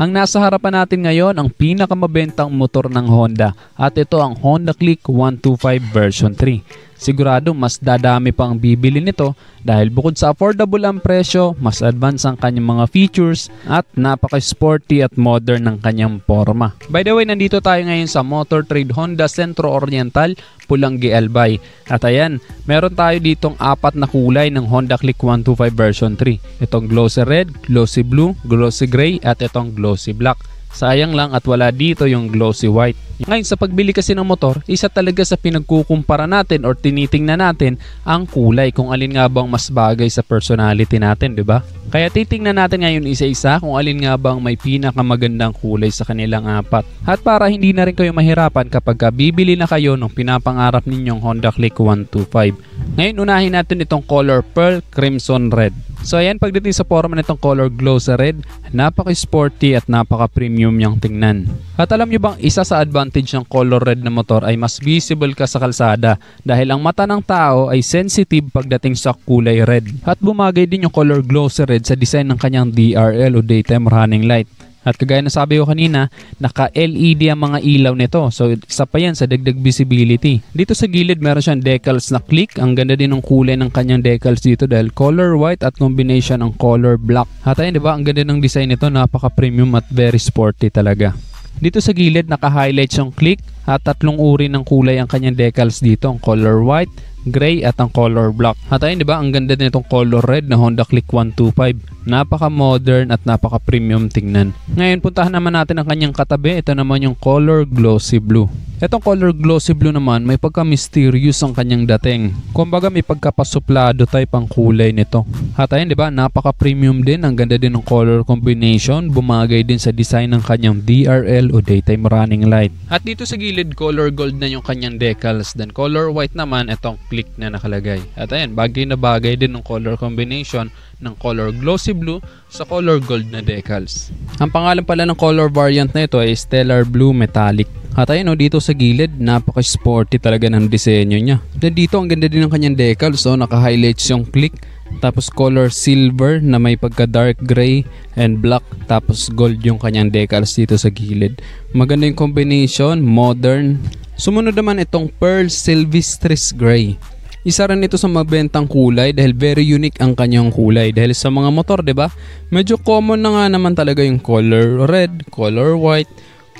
Ang nasa harapan natin ngayon ang pinakamabentang motor ng Honda at ito ang Honda Click 125 version 3. Sigurado mas dadami pa ang bibili nito dahil bukod sa affordable ang presyo, mas advanced ang kanyang mga features at napaka-sporty at modern ng kanyang forma. By the way, nandito tayo ngayon sa Motor Trade Honda Centro Oriental Pulanggi Albay. At ayan, meron tayo ditong apat na kulay ng Honda Click 125 version 3. Itong glossy red, glossy blue, glossy gray at itong glossy black. Sayang lang at wala dito yung glossy white. Ngayon sa pagbili kasi ng motor, isa talaga sa pinagkukumpara natin or tinitingnan natin ang kulay kung alin nga bang mas bagay sa personality natin, 'di ba? Kaya titingnan natin ngayon isa-isa kung alin nga bang may pinakamagandang kulay sa kanilang apat. At para hindi na rin kayo mahirapan kapag bibili na kayo ng pinapangarap ninyong Honda Click 125. Ngayon, unahin natin itong color pearl crimson red. So ayan, pagdating sa forma nitong color glow sa red, napaka-sporty at napaka-premium niyang tingnan. At alam niyo bang isa sa advantage ng color red na motor ay mas visible ka sa kalsada dahil ang mata ng tao ay sensitive pagdating sa kulay red. At bumagay din yung color glow sa red sa design ng kanyang DRL o daytime running light at kagaya na sabi ko kanina, naka-LED ang mga ilaw nito. So isa pa yan sa dagdag visibility. Dito sa gilid meron siyang decals na click. Ang ganda din ng kulay ng kanyang decals dito dahil color white at combination ng color black. At ayun ba? ang ganda ng design nito. Napaka-premium at very sporty talaga. Dito sa gilid naka-highlights yung click at tatlong uri ng kulay ang kanyang decals dito. Ang color white, gray at ang color black. At ayun, di ba, ang ganda nitong color red na Honda Click 125. Napaka-modern at napaka-premium tingnan. Ngayon, puntahan naman natin ang kanyang katabi. Ito naman yung color glossy blue. Itong color glossy blue naman may pagka-mysterious ang kanyang dating. Kumbaga may pagkapasuplado type ang kulay nito. At ayun, di ba? Napaka-premium din. Ang ganda din ng color combination. Bumagay din sa design ng kanyang DRL o daytime running light. At dito sa gilid, color gold na yung kanyang decals. Then color white naman, itong click na nakalagay. At ayun, bagay na bagay din ng color combination ng color glossy blue sa color gold na decals. Ang pangalan pala ng color variant na ito ay Stellar Blue Metallic at ayun, no, dito sa gilid, napaka-sporty talaga ng disenyo niya. Then dito, ang ganda din ng kanyang decal. So, naka-highlights yung click. Tapos color silver na may pagka-dark gray and black. Tapos gold yung kanyang decals dito sa gilid. Maganda yung combination, modern. Sumunod naman itong Pearl Silvestris Gray. Isa rin ito sa mabentang kulay dahil very unique ang kanyang kulay dahil sa mga motor, 'di ba? Medyo common na nga naman talaga yung color red, color white,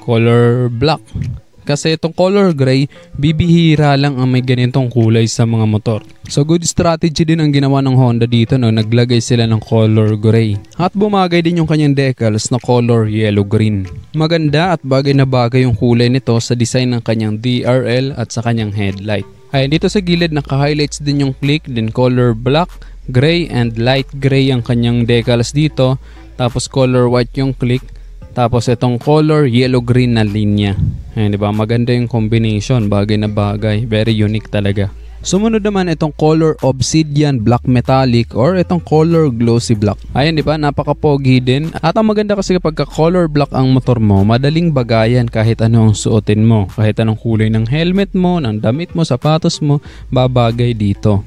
color black. Kasi itong color gray, bibihira lang ang may ganitong kulay sa mga motor. So good strategy din ang ginawa ng Honda dito no, naglagay sila ng color gray. At bumagay din yung kanyang decals na color yellow-green. Maganda at bagay na bagay yung kulay nito sa design ng kanyang DRL at sa kanyang headlight. Ay dito sa gilid naka-highlights din yung click, then color black, gray and light gray ang kanyang decals dito. Tapos color white yung click tapos itong color, yellow-green na linya. Ayan, di ba? Maganda yung combination. Bagay na bagay. Very unique talaga. Sumunod naman itong color obsidian black metallic or itong color glossy black. Ayan di ba, napaka-pogi din. At ang maganda kasi kapag color black ang motor mo, madaling bagayan kahit anong suotin mo. Kahit anong kulay ng helmet mo, ng damit mo, sapatos mo, babagay dito.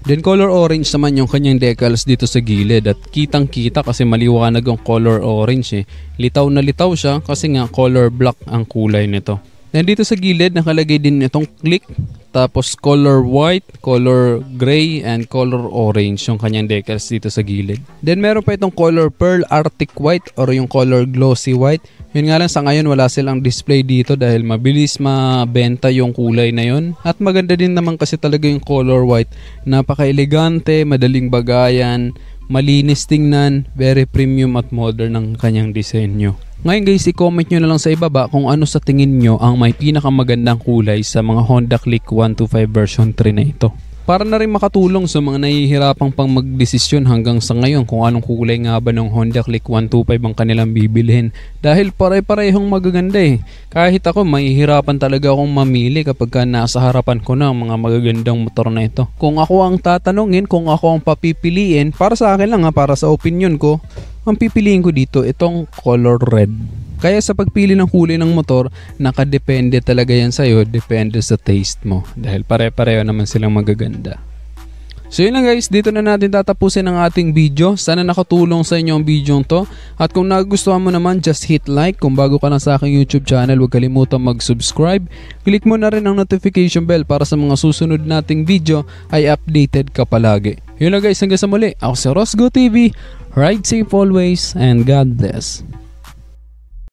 Then color orange naman yung kanyang decals dito sa gilid at kitang kita kasi maliwanag ang color orange eh. Litaw na litaw siya kasi nga color black ang kulay nito. Then dito sa gilid nakalagay din itong click tapos color white, color gray, and color orange yung kanyang decals dito sa gilid. Then meron pa itong color pearl arctic white or yung color glossy white. Yun nga lang sa ngayon wala silang display dito dahil mabilis mabenta yung kulay na yun. At maganda din naman kasi talaga yung color white. Napaka-elegante, madaling bagayan, malinis tingnan, very premium at modern ang kanyang disenyo. Ngayon guys, i-comment nyo na lang sa ibaba kung ano sa tingin nyo ang may pinakamagandang kulay sa mga Honda Click 125 version 3 na ito para na rin makatulong sa mga nahihirapang pang magdesisyon hanggang sa ngayon kung anong kulay nga ba ng Honda Click 125 ang kanilang bibilihin dahil pare-parehong magaganda eh. Kahit ako mahihirapan talaga akong mamili kapag nasa harapan ko na ang mga magagandang motor na ito. Kung ako ang tatanungin, kung ako ang papipiliin, para sa akin lang ha, para sa opinion ko, ang pipiliin ko dito itong color red. Kaya sa pagpili ng kulay ng motor, nakadepende talaga yan sa'yo, depende sa taste mo. Dahil pare-pareho naman silang magaganda. So yun lang guys, dito na natin tatapusin ang ating video. Sana nakatulong sa inyo ang video to. At kung nagustuhan mo naman, just hit like. Kung bago ka na sa aking YouTube channel, huwag kalimutan mag-subscribe. Click mo na rin ang notification bell para sa mga susunod nating video ay updated ka palagi. Yun lang guys, hanggang sa muli. Ako si Rosgo TV. Ride safe always and God bless.